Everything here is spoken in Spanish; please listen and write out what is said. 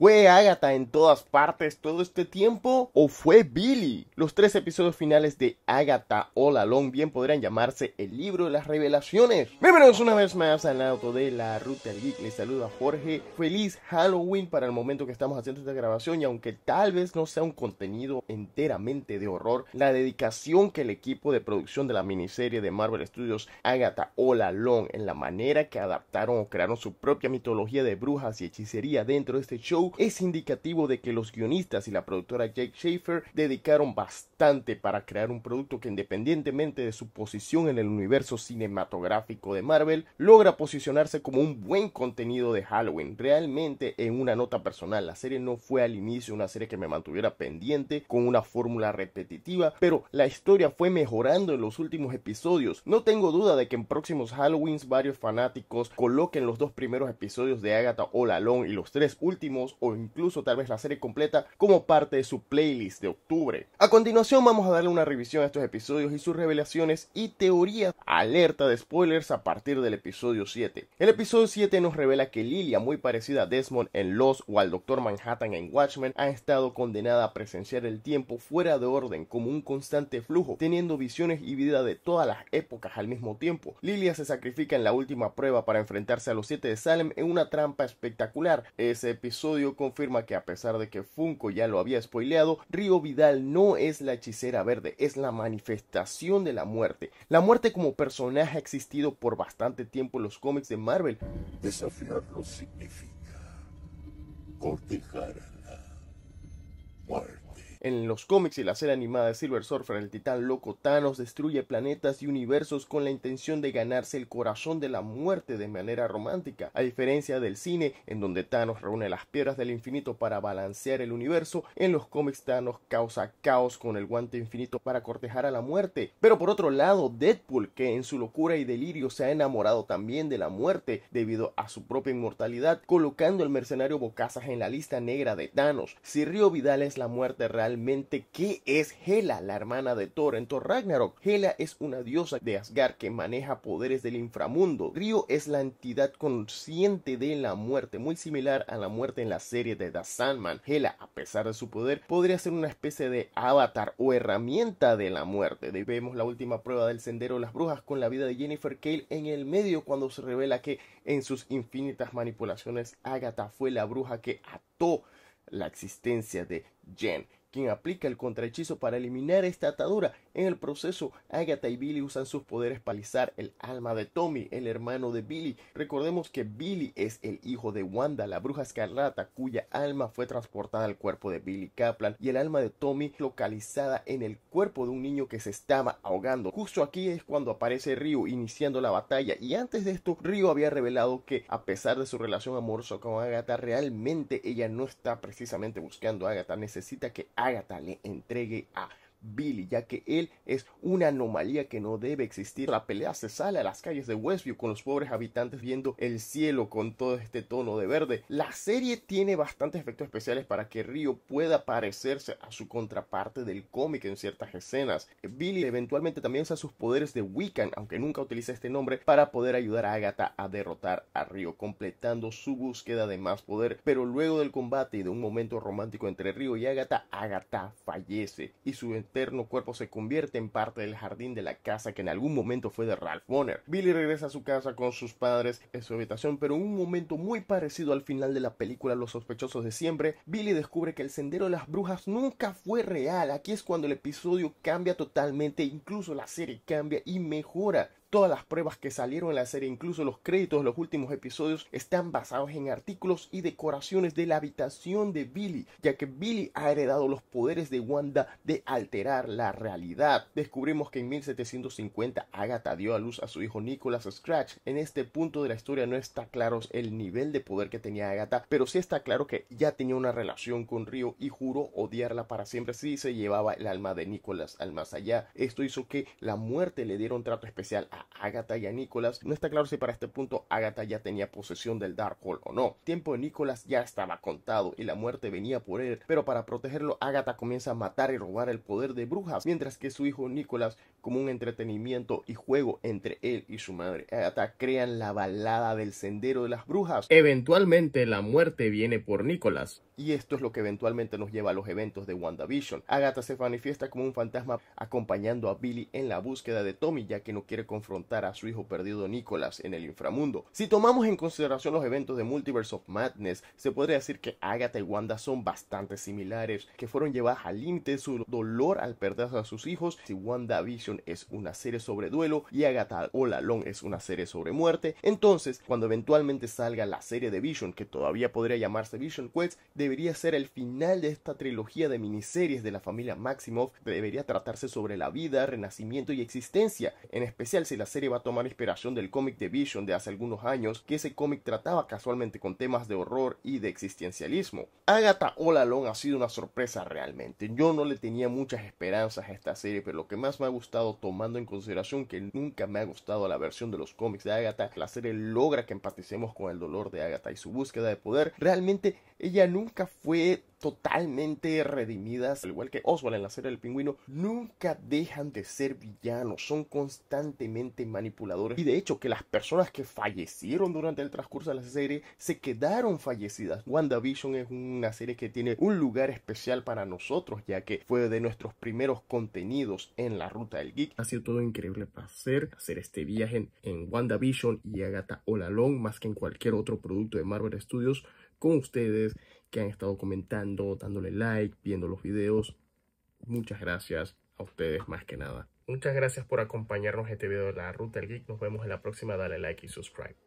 ¿Fue Agatha en todas partes todo este tiempo o fue Billy? Los tres episodios finales de Agatha All Along bien podrían llamarse el libro de las revelaciones. Bienvenidos una vez más al auto de la ruta del geek. Les saluda Jorge. Feliz Halloween para el momento que estamos haciendo esta grabación y aunque tal vez no sea un contenido enteramente de horror, la dedicación que el equipo de producción de la miniserie de Marvel Studios Agatha All Along en la manera que adaptaron o crearon su propia mitología de brujas y hechicería dentro de este show es indicativo de que los guionistas y la productora Jake Schaefer dedicaron bastante para crear un producto que independientemente de su posición en el universo cinematográfico de Marvel, logra posicionarse como un buen contenido de Halloween. Realmente en una nota personal, la serie no fue al inicio una serie que me mantuviera pendiente con una fórmula repetitiva, pero la historia fue mejorando en los últimos episodios. No tengo duda de que en próximos Halloweens varios fanáticos coloquen los dos primeros episodios de Agatha All Along y los tres últimos o incluso tal vez la serie completa como parte de su playlist de octubre. A continuación vamos a darle una revisión a estos episodios y sus revelaciones y teorías alerta de spoilers a partir del episodio 7. El episodio 7 nos revela que Lilia, muy parecida a Desmond en Lost o al Doctor Manhattan en Watchmen, ha estado condenada a presenciar el tiempo fuera de orden como un constante flujo, teniendo visiones y vida de todas las épocas al mismo tiempo. Lilia se sacrifica en la última prueba para enfrentarse a los 7 de Salem en una trampa espectacular. Ese episodio confirma que a pesar de que Funko ya lo había spoileado, Río Vidal no es la hechicera verde, es la manifestación de la muerte. La muerte como personaje ha existido por bastante tiempo en los cómics de Marvel. Desafiarlo significa cortejar a la en los cómics y la serie animada de Silver Surfer, el titán loco Thanos destruye planetas y universos con la intención de ganarse el corazón de la muerte de manera romántica. A diferencia del cine, en donde Thanos reúne las piedras del infinito para balancear el universo, en los cómics Thanos causa caos con el guante infinito para cortejar a la muerte. Pero por otro lado, Deadpool, que en su locura y delirio se ha enamorado también de la muerte debido a su propia inmortalidad, colocando al mercenario Bocazas en la lista negra de Thanos. Si Río Vidal es la muerte real, realmente qué es Hela, la hermana de Thor en Thor Ragnarok. Hela es una diosa de Asgard que maneja poderes del inframundo. Ryo es la entidad consciente de la muerte, muy similar a la muerte en la serie de The Sandman. Hela, a pesar de su poder, podría ser una especie de avatar o herramienta de la muerte. vemos la última prueba del Sendero de las Brujas con la vida de Jennifer Cale en el medio cuando se revela que en sus infinitas manipulaciones Agatha fue la bruja que ató la existencia de Jen quien aplica el contrahechizo para eliminar esta atadura en el proceso, Agatha y Billy usan sus poderes para alisar el alma de Tommy, el hermano de Billy. Recordemos que Billy es el hijo de Wanda, la bruja escarlata, cuya alma fue transportada al cuerpo de Billy Kaplan y el alma de Tommy localizada en el cuerpo de un niño que se estaba ahogando. Justo aquí es cuando aparece Ryu iniciando la batalla y antes de esto Ryu había revelado que a pesar de su relación amorosa con Agatha, realmente ella no está precisamente buscando a Agatha, necesita que Agatha le entregue a Billy, ya que él es una anomalía que no debe existir. La pelea se sale a las calles de Westview con los pobres habitantes viendo el cielo con todo este tono de verde. La serie tiene bastantes efectos especiales para que Río pueda parecerse a su contraparte del cómic en ciertas escenas. Billy eventualmente también usa sus poderes de Wiccan, aunque nunca utiliza este nombre, para poder ayudar a Agatha a derrotar a Río, completando su búsqueda de más poder. Pero luego del combate y de un momento romántico entre Río y Agatha, Agatha fallece y su eterno cuerpo se convierte en parte del jardín de la casa que en algún momento fue de Ralph Bonner. Billy regresa a su casa con sus padres en su habitación, pero en un momento muy parecido al final de la película Los sospechosos de siempre, Billy descubre que el sendero de las brujas nunca fue real. Aquí es cuando el episodio cambia totalmente, incluso la serie cambia y mejora. Todas las pruebas que salieron en la serie, incluso los créditos de los últimos episodios, están basados en artículos y decoraciones de la habitación de Billy, ya que Billy ha heredado los poderes de Wanda de alterar la realidad. Descubrimos que en 1750 Agatha dio a luz a su hijo Nicholas Scratch. En este punto de la historia no está claro el nivel de poder que tenía Agatha, pero sí está claro que ya tenía una relación con Río y juró odiarla para siempre si se llevaba el alma de Nicholas al más allá. Esto hizo que la muerte le diera un trato especial a a Agatha y a Nicholas. No está claro si para este punto Agatha ya tenía posesión del Darkhold o no. El tiempo de Nicholas ya estaba contado y la muerte venía por él, pero para protegerlo Agatha comienza a matar y robar el poder de brujas, mientras que su hijo Nicholas como un entretenimiento y juego entre él y su madre. Agatha crean la balada del sendero de las brujas. Eventualmente la muerte viene por Nicholas, y esto es lo que eventualmente nos lleva a los eventos de WandaVision. Agatha se manifiesta como un fantasma acompañando a Billy en la búsqueda de Tommy ya que no quiere confrontar a su hijo perdido Nicholas en el inframundo. Si tomamos en consideración los eventos de Multiverse of Madness, se podría decir que Agatha y Wanda son bastante similares, que fueron llevadas al límite su dolor al perder a sus hijos. Si WandaVision es una serie sobre duelo y Agatha All Along es una serie sobre muerte, entonces cuando eventualmente salga la serie de Vision, que todavía podría llamarse Vision Quest, de debería ser el final de esta trilogía de miniseries de la familia Maximoff debería tratarse sobre la vida, renacimiento y existencia, en especial si la serie va a tomar inspiración del cómic de Vision de hace algunos años, que ese cómic trataba casualmente con temas de horror y de existencialismo. Agatha All Alone ha sido una sorpresa realmente. Yo no le tenía muchas esperanzas a esta serie, pero lo que más me ha gustado tomando en consideración que nunca me ha gustado la versión de los cómics de Agatha, la serie logra que empaticemos con el dolor de Agatha y su búsqueda de poder. Realmente ella nunca fue totalmente redimidas, al igual que Oswald en la serie del pingüino, nunca dejan de ser villanos, son constantemente manipuladores. Y de hecho que las personas que fallecieron durante el transcurso de la serie se quedaron fallecidas. WandaVision es una serie que tiene un lugar especial para nosotros, ya que fue de nuestros primeros contenidos en la ruta del geek. Ha sido todo increíble para hacer este viaje en, WandaVision y Agatha Olalong, más que en cualquier otro producto de Marvel Studios, con ustedes que han estado comentando, dándole like, viendo los videos. Muchas gracias a ustedes más que nada. Muchas gracias por acompañarnos en este video de la Ruta del Geek. Nos vemos en la próxima. Dale like y subscribe.